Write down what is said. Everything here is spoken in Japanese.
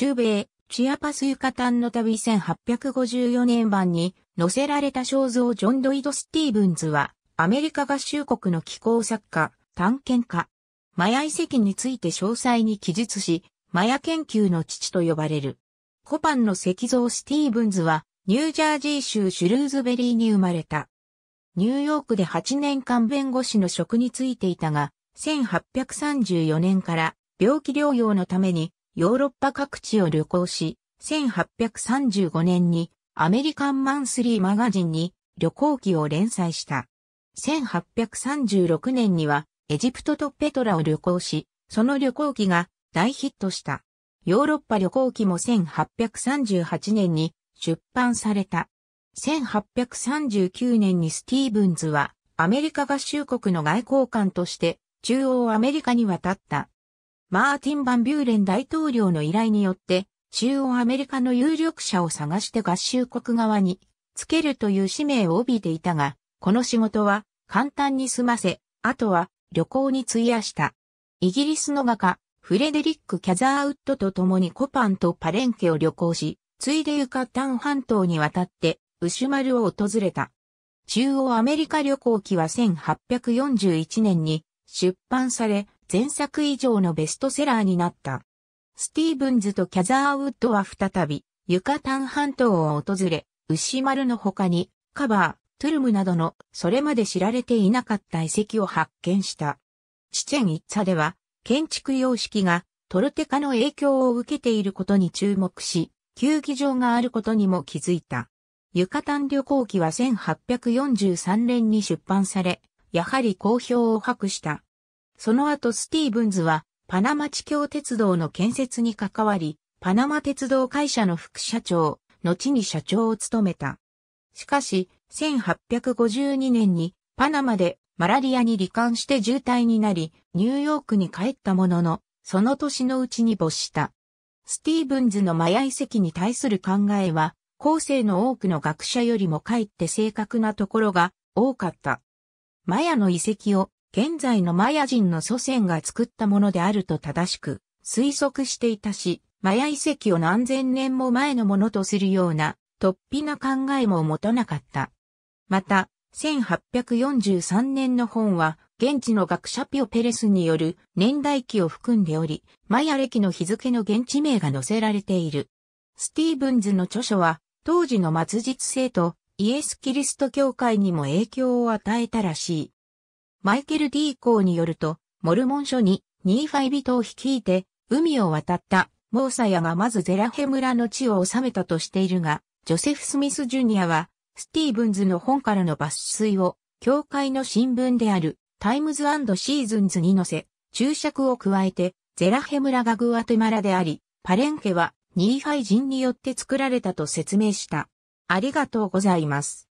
中米、チアパスユカタンの旅1854年版に載せられた肖像ジョン・ドイド・スティーブンズは、アメリカ合衆国の気候作家、探検家。マヤ遺跡について詳細に記述し、マヤ研究の父と呼ばれる。コパンの石像スティーブンズは、ニュージャージー州シュルーズベリーに生まれた。ニューヨークで8年間弁護士の職に就いていたが、1834年から病気療養のためにヨーロッパ各地を旅行し、1835年にアメリカンマンスリーマガジンに旅行記を連載した。1836年にはエジプトとペトラを旅行し、その旅行記が大ヒットした。ヨーロッパ旅行記も1838年に出版された。1839年にスティーブンズはアメリカ合衆国の外交官として中央アメリカに渡った。マーティン・バンビューレン大統領の依頼によって、中央アメリカの有力者を探して合衆国側につけるという使命を帯びていたが、この仕事は簡単に済ませ、あとは旅行に費やした。イギリスの画家、フレデリック・キャザーウッドと共にコパンとパレンケを旅行し、ついでユカタン半島に渡って、ウシュマルを訪れた。中央アメリカ旅行記は1841年に出版され、前作以上のベストセラーになった。スティーブンズとキャザーウッドは再び、ユカタン半島を訪れ、牛丸の他に、カバー、トゥルムなどの、それまで知られていなかった遺跡を発見した。チチェン・一茶では、建築様式が、トルテカの影響を受けていることに注目し、球技場があることにも気づいた。ユカタン旅行記は1843年に出版され、やはり好評を博した。その後スティーブンズはパナマ地境鉄道の建設に関わり、パナマ鉄道会社の副社長、後に社長を務めた。しかし、1852年にパナマでマラリアに罹患して重体になり、ニューヨークに帰ったものの、その年のうちに没した。スティーブンズのマヤ遺跡に対する考えは、後世の多くの学者よりもかえって正確なところが多かった。マヤの遺跡を現在のマヤ人の祖先が作ったものであると正しく推測していたし、マヤ遺跡を何千年も前のものとするような突飛な考えも持たなかった。また、1843年の本は、現地の学者ピオペレスによる年代記を含んでおり、マヤ歴の日付の現地名が載せられている。スティーブンズの著書は、当時の末日生とイエス・キリスト教会にも影響を与えたらしい。マイケル・ D・ コーによると、モルモン書にニーファイ人を率いて海を渡ったモーサヤがまずゼラヘ村の地を治めたとしているが、ジョセフ・スミス・ジュニアはスティーブンズの本からの抜粋を教会の新聞であるタイムズシーズンズに載せ、注釈を加えて、ゼラヘ村がグアテマラであり、パレンケはニーファイ人によって作られたと説明した。ありがとうございます。